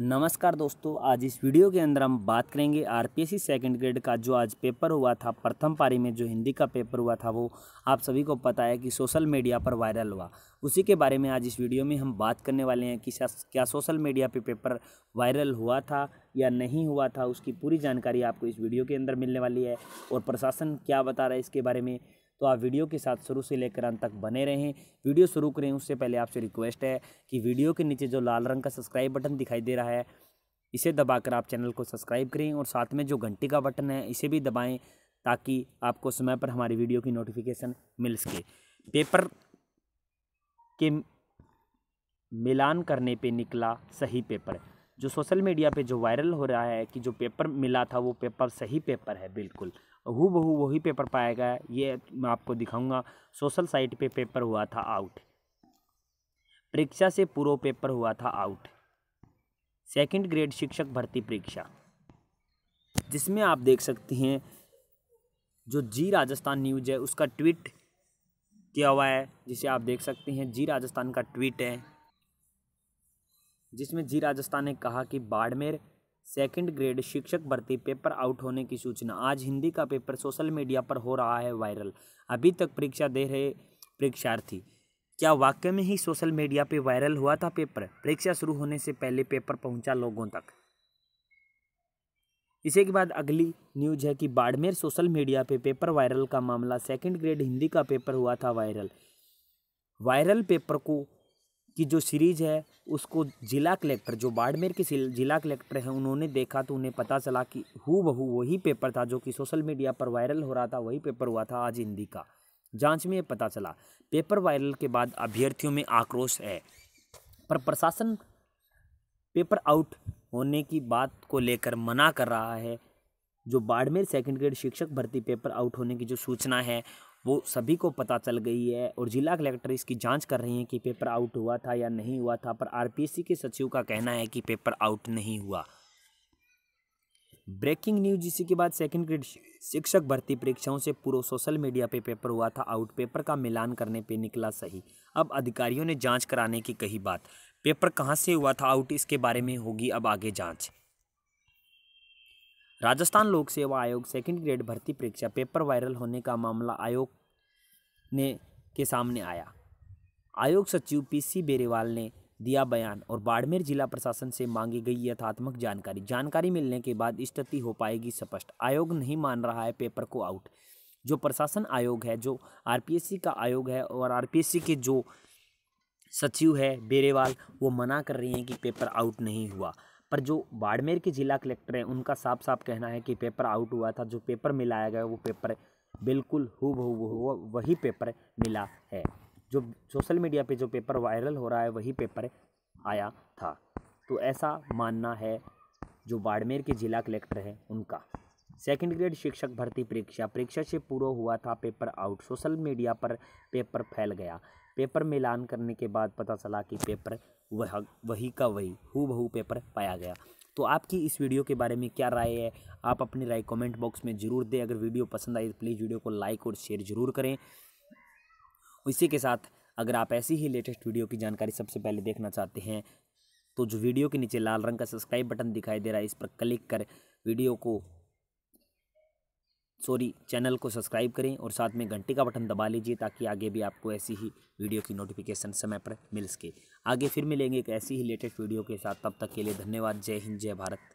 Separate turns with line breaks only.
नमस्कार दोस्तों आज इस वीडियो के अंदर हम बात करेंगे आरपीएससी सेकंड ग्रेड का जो आज पेपर हुआ था प्रथम पारी में जो हिंदी का पेपर हुआ था वो आप सभी को पता है कि सोशल मीडिया पर वायरल हुआ उसी के बारे में आज इस वीडियो में हम बात करने वाले हैं कि क्या सोशल मीडिया पे पेपर वायरल हुआ था या नहीं हुआ था उसकी पूरी जानकारी आपको इस वीडियो के अंदर मिलने वाली है और प्रशासन क्या बता रहा है इसके बारे में तो आप वीडियो के साथ शुरू से लेकर अंत तक बने रहें वीडियो शुरू करें उससे पहले आपसे रिक्वेस्ट है कि वीडियो के नीचे जो लाल रंग का सब्सक्राइब बटन दिखाई दे रहा है इसे दबाकर आप चैनल को सब्सक्राइब करें और साथ में जो घंटी का बटन है इसे भी दबाएँ ताकि आपको समय पर हमारी वीडियो की नोटिफिकेशन मिल सके पेपर के मिलान करने पे निकला सही पेपर जो सोशल मीडिया पे जो वायरल हो रहा है कि जो पेपर मिला था वो पेपर सही पेपर है बिल्कुल हु बहू वही पेपर पाया गया ये मैं आपको दिखाऊंगा सोशल साइट पे पेपर हुआ था आउट परीक्षा से पूर्व पेपर हुआ था आउट सेकंड ग्रेड शिक्षक भर्ती परीक्षा जिसमें आप देख सकते हैं जो जी राजस्थान न्यूज है उसका ट्वीट किया हुआ है जिसे आप देख सकते हैं जी राजस्थान का ट्वीट है जिसमें जी राजस्थान ने कहा कि बाड़मेर सेकंड ग्रेड शिक्षक भर्ती पेपर आउट होने की सूचना आज हिंदी का पेपर सोशल मीडिया पर हो रहा है वायरल अभी तक परीक्षा दे रहे परीक्षार्थी क्या वाक्य में ही सोशल मीडिया पे वायरल हुआ था पेपर परीक्षा शुरू होने से पहले पेपर पहुंचा लोगों तक इसी के बाद अगली न्यूज है कि बाड़मेर सोशल मीडिया पे पेपर वायरल का मामला सेकंड ग्रेड हिंदी का पेपर हुआ था वायरल वायरल पेपर को की जो सीरीज़ है उसको ज़िला कलेक्टर जो बाड़मेर के ज़िला कलेक्टर हैं उन्होंने देखा तो उन्हें पता चला कि हु बहू वही पेपर था जो कि सोशल मीडिया पर वायरल हो रहा था वही पेपर हुआ था आज हिंदी का जांच में पता चला पेपर वायरल के बाद अभ्यर्थियों में आक्रोश है पर प्रशासन पेपर आउट होने की बात को लेकर मना कर रहा है जो बाड़मेर सेकेंड ग्रेड शिक्षक भर्ती पेपर आउट होने की जो सूचना है वो सभी को पता चल गई है और जिला कलेक्टर इसकी जांच कर रही हैं कि पेपर आउट हुआ था या नहीं हुआ था पर आरपीएससी के सचिव का कहना है कि पेपर आउट नहीं हुआ ब्रेकिंग न्यूज इसी के बाद सेकंड ग्रेड शिक्षक भर्ती परीक्षाओं से पूर्व सोशल मीडिया पे पेपर हुआ था आउट पेपर का मिलान करने पे निकला सही अब अधिकारियों ने जांच कराने की कही बात पेपर कहाँ से हुआ था आउट इसके बारे में होगी अब आगे जांच राजस्थान लोक सेवा आयोग सेकंड ग्रेड भर्ती परीक्षा पेपर वायरल होने का मामला आयोग ने के सामने आया आयोग सचिव पीसी बेरेवाल ने दिया बयान और बाड़मेर जिला प्रशासन से मांगी गई यथात्मक जानकारी जानकारी मिलने के बाद स्थिति हो पाएगी स्पष्ट आयोग नहीं मान रहा है पेपर को आउट जो प्रशासन आयोग है जो आरपीएससी का आयोग है और आरपीएससी के जो सचिव है बेरेवाल वो मना कर रही हैं कि पेपर आउट नहीं हुआ पर जो बाड़मेर के ज़िला कलेक्टर हैं उनका साफ साफ कहना है कि पेपर आउट हुआ था जो पेपर मिलाया गया वो पेपर बिल्कुल हु वही पेपर मिला है जो सोशल मीडिया पे जो पेपर वायरल हो रहा है वही पेपर आया था तो ऐसा मानना है जो बाड़मेर के ज़िला कलेक्टर हैं उनका सेकंड ग्रेड शिक्षक भर्ती परीक्षा परीक्षा से पूर्व हुआ था पेपर आउट सोशल मीडिया पर पेपर फैल गया पेपर में करने के बाद पता चला कि पेपर वह वही का वही हु बहू पेपर पाया गया तो आपकी इस वीडियो के बारे में क्या राय है आप अपनी राय कमेंट बॉक्स में ज़रूर दें अगर वीडियो पसंद आई तो प्लीज़ वीडियो को लाइक और शेयर ज़रूर करें इसी के साथ अगर आप ऐसी ही लेटेस्ट वीडियो की जानकारी सबसे पहले देखना चाहते हैं तो जो वीडियो के नीचे लाल रंग का सब्सक्राइब बटन दिखाई दे रहा है इस पर क्लिक कर वीडियो को सॉरी चैनल को सब्सक्राइब करें और साथ में घंटी का बटन दबा लीजिए ताकि आगे भी आपको ऐसी ही वीडियो की नोटिफिकेशन समय पर मिल सके आगे फिर मिलेंगे एक ऐसी ही लेटेस्ट वीडियो के साथ तब तक के लिए धन्यवाद जय हिंद जय भारत